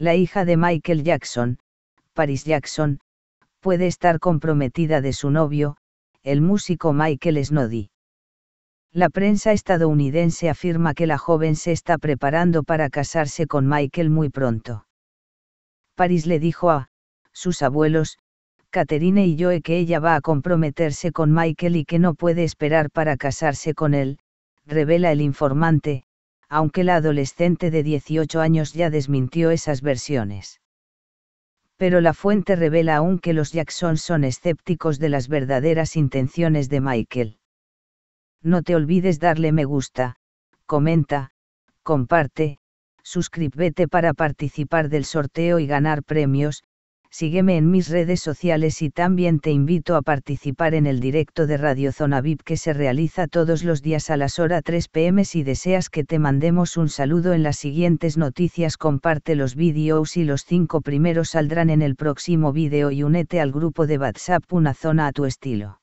la hija de Michael Jackson, Paris Jackson, puede estar comprometida de su novio, el músico Michael Snoddy. La prensa estadounidense afirma que la joven se está preparando para casarse con Michael muy pronto. Paris le dijo a sus abuelos, Caterine y Joe que ella va a comprometerse con Michael y que no puede esperar para casarse con él, revela el informante, aunque la adolescente de 18 años ya desmintió esas versiones. Pero la fuente revela aún que los Jackson son escépticos de las verdaderas intenciones de Michael. No te olvides darle me gusta, comenta, comparte, suscríbete para participar del sorteo y ganar premios, sígueme en mis redes sociales y también te invito a participar en el directo de Radio Zona VIP que se realiza todos los días a las 3 pm si deseas que te mandemos un saludo en las siguientes noticias comparte los vídeos y los cinco primeros saldrán en el próximo vídeo y únete al grupo de WhatsApp una zona a tu estilo.